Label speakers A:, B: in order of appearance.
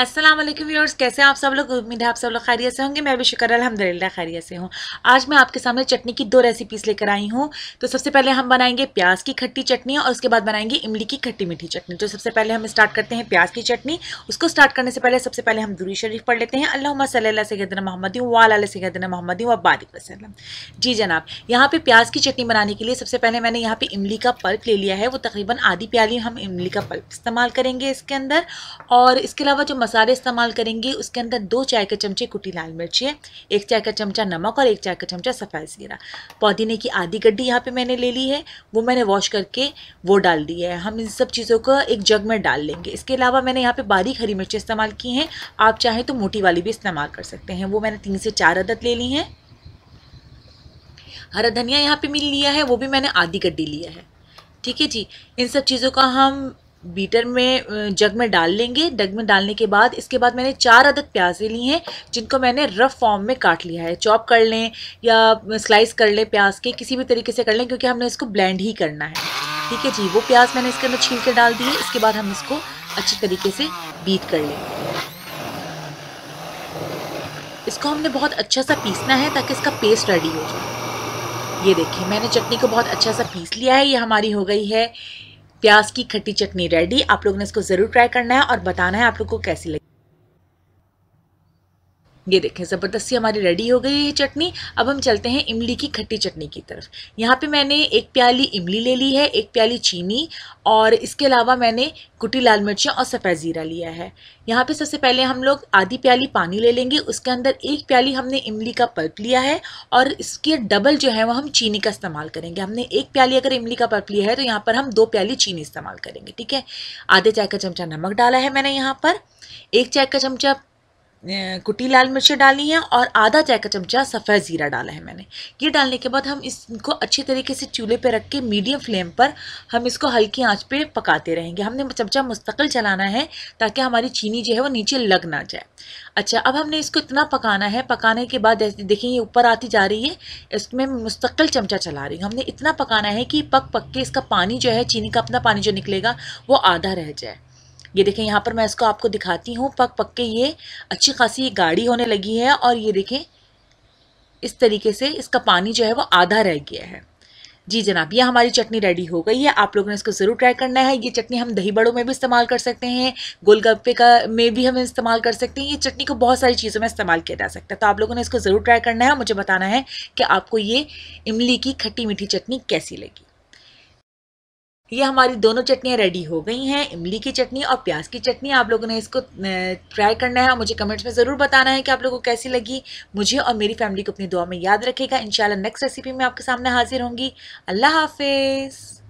A: अस्सलाम वालेकुम व्यूअर्स कैसे हैं आप सब लोग उम्मीद है आप सब लोग खैरियत से होंगे मैं भी शुक्र अलहमदिल्ला खैरियत से हूँ आज मैं आपके सामने चटनी की दो रेसिपीज़ लेकर आई हूँ तो सबसे पहले हम बनाएंगे प्याज की खट्टी चटनी और उसके बाद बनाएंगे इमली की खट्टी मीठी चटनी तो सबसे पहले हम स्टार्ट करते हैं प्याज की चटनी उसको स्टार्ट करने से पहले सबसे पहले हम दूरी शरीफ पढ़ लेते हैं अल्लाह सल सैदन मोहम्मदी वाल सैदन मोहम्मदी वबारिक वसलम जी जनाब यहाँ पर प्याज की चटनी बनाने के लिए सबसे पहले मैंने यहाँ पर इमली का पल्प ले लिया है वो तकरीबन आधी प्याली हम इमली का पल्प इस्तेमाल करेंगे इसके अंदर और इसके अलावा जो मसाले इस्तेमाल करेंगे उसके अंदर दो चाय के चमचे कुटी लाल मिर्ची एक चाय का चमचा नमक और एक चाय का चमचा सफ़ेद ज़ीरा पौदीने की आधी गड्ढी यहाँ पे मैंने ले ली है वो मैंने वॉश करके वो डाल दी है हम इन सब चीज़ों को एक जग में डाल लेंगे इसके अलावा मैंने यहाँ पर बारीक हरी मिर्चें इस्तेमाल की हैं आप चाहें तो मोटी वाली भी इस्तेमाल कर सकते हैं वो मैंने तीन से चार अदद ले ली हैं हरा धनिया यहाँ पर मिल लिया है वो भी मैंने आधी गड्डी लिया है ठीक है जी इन सब चीज़ों का हम बीटर में जग में डाल लेंगे जग में डालने के बाद इसके बाद मैंने चार अदद प्याजें ली हैं जिनको मैंने रफ फॉर्म में काट लिया है चॉप कर लें या स्लाइस कर लें प्याज के किसी भी तरीके से कर लें क्योंकि हमने इसको ब्लेंड ही करना है ठीक है जी वो प्याज मैंने इसके अंदर छील के डाल दी है इसके बाद हम इसको अच्छे तरीके से बीट कर लें इसको हमने बहुत अच्छा सा पीसना है ताकि इसका पेस्ट रेडी हो जाए ये देखिए मैंने चटनी को बहुत अच्छा सा पीस लिया है ये हमारी हो गई है प्याज की खट्टी चटनी रेडी आप लोगों ने इसको ज़रूर ट्राई करना है और बताना है आप लोग को कैसी लगी ये देखें ज़बरदस्ती हमारी रेडी हो गई है ये चटनी अब हम चलते हैं इमली की खट्टी चटनी की तरफ यहाँ पे मैंने एक प्याली इमली ले ली है एक प्याली चीनी और इसके अलावा मैंने कुटी लाल मिर्चियाँ और सफ़ेद ज़ीरा लिया है यहाँ पे सबसे पहले हम लोग आधी प्याली पानी ले लेंगे उसके अंदर एक प्याली हमने इमली का पल्प लिया है और इसके डबल जो है वो हम चीनी का इस्तेमाल करेंगे हमने एक प्याली अगर इमली का पल्प लिया है तो यहाँ पर हम दो प्याली चीनी इस्तेमाल करेंगे ठीक है आधे चाय का चमचा नमक डाला है मैंने यहाँ पर एक चाय का चमचा कुटी लाल मिर्ची डाली है और आधा चाय का चमचा सफ़ेद ज़ीरा डाला है मैंने ये डालने के बाद हम इसको अच्छे तरीके से चूल्हे पे रख के मीडियम फ्लेम पर हम इसको हल्की आंच पे पकाते रहेंगे हमने चमचा मुस्तकिल चलाना है ताकि हमारी चीनी जो है वो नीचे लग ना जाए अच्छा अब हमने इसको इतना पकाना है पकाने के बाद देखिए ये ऊपर आती जा रही है इसमें मुस्तकिल चमचा चला रही हूँ हमने इतना पकाना है कि पक पक के इसका पानी जो है चीनी का अपना पानी जो निकलेगा वो आधा रह जाए ये देखें यहाँ पर मैं इसको आपको दिखाती हूँ पक पक के ये अच्छी खासी गाढ़ी होने लगी है और ये देखें इस तरीके से इसका पानी जो है वो आधा रह गया है जी जनाब ये हमारी चटनी रेडी हो गई है आप लोगों ने इसको ज़रूर ट्राई करना है ये चटनी हम दही बड़ों में भी इस्तेमाल कर सकते हैं गोलगप्पे का में भी हम इस्तेमाल कर सकते हैं ये चटनी को बहुत सारी चीज़ों में इस्तेमाल किया जा सकता है तो आप लोगों ने इसको ज़रूर ट्राई करना है मुझे बताना है कि आपको ये इमली की खट्टी मीठी चटनी कैसी लगी ये हमारी दोनों चटनियाँ रेडी हो गई हैं इमली की चटनी और प्याज की चटनी आप लोगों ने इसको ट्राई करना है और मुझे कमेंट्स में ज़रूर बताना है कि आप लोगों को कैसी लगी मुझे और मेरी फैमिली को अपनी दुआ में याद रखेगा इन नेक्स्ट रेसिपी में आपके सामने हाजिर होंगी अल्लाह हाफिज़